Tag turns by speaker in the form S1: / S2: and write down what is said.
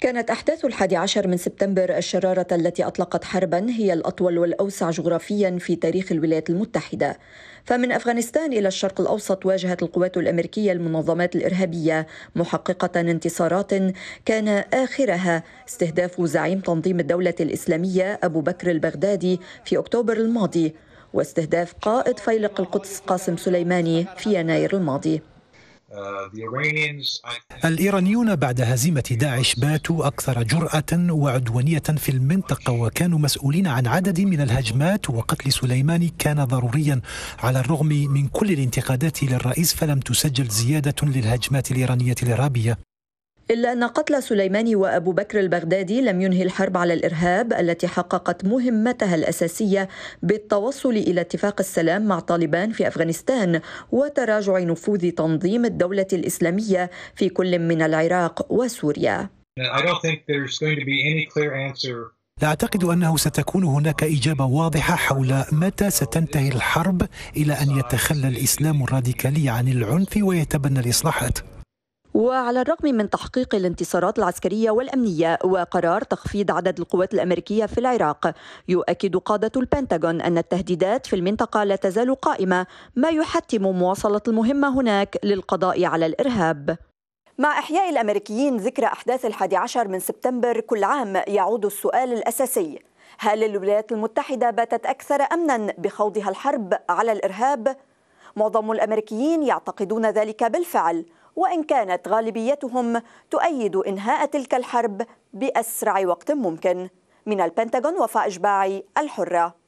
S1: كانت أحداث الحادي عشر من سبتمبر الشرارة التي أطلقت حربا هي الأطول والأوسع جغرافيا في تاريخ الولايات المتحدة فمن أفغانستان إلى الشرق الأوسط واجهت القوات الأمريكية المنظمات الإرهابية محققة انتصارات كان آخرها استهداف زعيم تنظيم الدولة الإسلامية أبو بكر البغدادي في أكتوبر الماضي واستهداف قائد فيلق القدس قاسم سليماني في يناير الماضي Uh,
S2: الإيرانيون بعد هزيمة داعش باتوا أكثر جرأة وعدوانية في المنطقة وكانوا مسؤولين عن عدد من الهجمات وقتل سليماني كان ضروريا على الرغم من كل الانتقادات للرئيس فلم تسجل زيادة للهجمات الإيرانية الإرهابية
S1: إلا أن قتل سليماني وأبو بكر البغدادي لم ينهي الحرب على الإرهاب التي حققت مهمتها الأساسية بالتوصل إلى اتفاق السلام مع طالبان في أفغانستان وتراجع نفوذ تنظيم الدولة الإسلامية في كل من العراق وسوريا.
S2: لا أعتقد أنه ستكون هناك إجابة واضحة حول متى ستنتهي الحرب إلى أن يتخلى الإسلام الراديكالي عن العنف ويتبنى الإصلاحات.
S1: وعلى الرغم من تحقيق الانتصارات العسكرية والأمنية وقرار تخفيض عدد القوات الأمريكية في العراق يؤكد قادة البنتاغون أن التهديدات في المنطقة لا تزال قائمة ما يحتم مواصلة المهمة هناك للقضاء على الإرهاب مع إحياء الأمريكيين ذكرى أحداث الحادي عشر من سبتمبر كل عام يعود السؤال الأساسي هل الولايات المتحدة باتت أكثر أمنا بخوضها الحرب على الإرهاب؟ معظم الأمريكيين يعتقدون ذلك بالفعل وإن كانت غالبيتهم تؤيد إنهاء تلك الحرب بأسرع وقت ممكن من البنتاغون وفاء إشباعي الحرة